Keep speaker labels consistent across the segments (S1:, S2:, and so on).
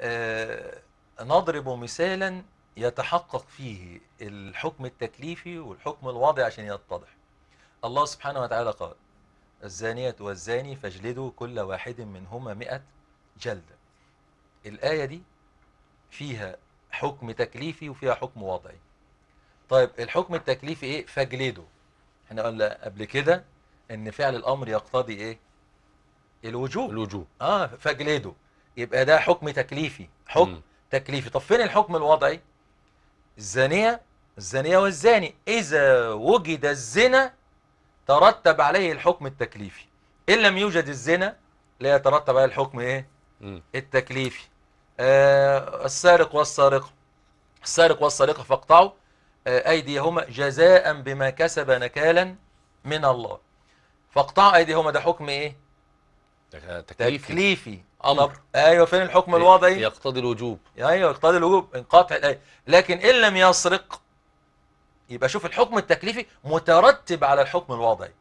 S1: آه، نضرب مثالا يتحقق فيه الحكم التكليفي والحكم الواضع عشان يتضح الله سبحانه وتعالى قال الزانية والزاني فاجلدوا كل واحد منهما مئة جلدة الآية دي فيها حكم تكليفي وفيها حكم وضعي طيب الحكم التكليفي ايه فاجلده احنا قلنا قبل كده ان فعل الامر يقتضي ايه الوجوب الوجوب اه فاجلده يبقى ده حكم تكليفي حكم م. تكليفي طب فين الحكم الوضعي الزانية الزانية والزاني إذا وجد الزنا ترتب عليه الحكم التكليفي إن لم يوجد الزنا لا يترتب عليه الحكم إيه م. التكليفي آه السارق والسارقة السارق والسارقة فاقطعوا آه أيديهما جزاء بما كسب نكالا من الله فاقطعوا أيديهما ده حكم إيه تكليفي تكليفي امر ايوه فين الحكم الوضعي يقتضي الوجوب ايوه يقتضي الوجوب انقاطع الآية. لكن ان لم يسرق يبقى شوف الحكم التكليفي مترتب على الحكم الوضعي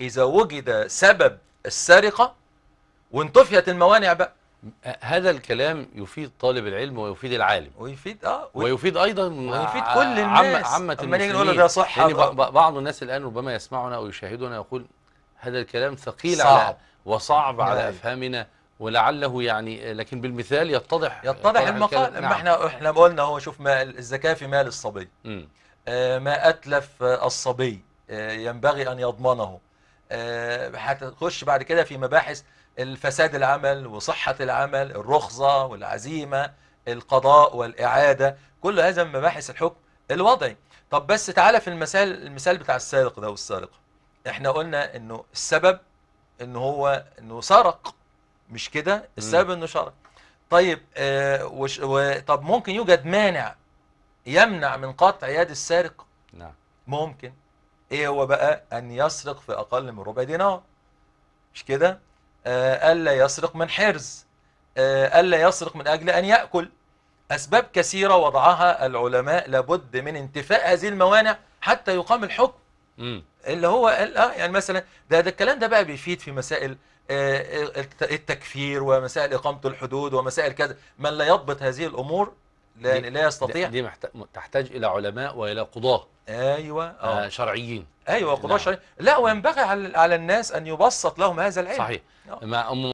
S1: اذا وجد سبب السرقه وانطفيت الموانع بقى هذا الكلام يفيد طالب العلم ويفيد العالم ويفيد اه ويفيد ايضا ويفيد كل الناس عامه المسلمين ده صح يعني بعض الناس الان ربما يسمعنا او يشاهدنا يقول هذا الكلام ثقيل صعب. على وصعب على أفهامنا ولعله يعني لكن بالمثال يتضح يتضح المقال نعم. ما احنا احنا قلنا هو شوف ما الزكاه في مال الصبي آه ما اتلف الصبي آه ينبغي ان يضمنه آه هتخش بعد كده في مباحث الفساد العمل وصحه العمل الرخصه والعزيمه القضاء والاعاده كل هذا من مباحث الحكم الوضعي طب بس تعالى في المثال المثال بتاع السارق ده والسارقه احنا قلنا انه السبب ان هو انه سرق مش كده السبب انه سرق طيب آه وش و... طب ممكن يوجد مانع يمنع من قطع يد السارق نعم ممكن ايه هو بقى ان يسرق في اقل من ربع دينار مش كده آه الا يسرق من حرز آه الا يسرق من اجل ان ياكل اسباب كثيره وضعها العلماء لابد من انتفاء هذه الموانع حتى يقام الحكم مم. اللي هو اه يعني مثلا ده ده الكلام ده بقى بيفيد في مسائل آه، آه، التكفير ومسائل إقامة الحدود ومسائل كذا من لا يضبط هذه الأمور لا, لا يستطيع دي تحتاج إلى علماء وإلى قضاة أيوة آه, آه، شرعيين أيوة قضاة نعم. شرعيين لا وينبغي على الناس أن يبسط لهم هذا العلم صحيح أم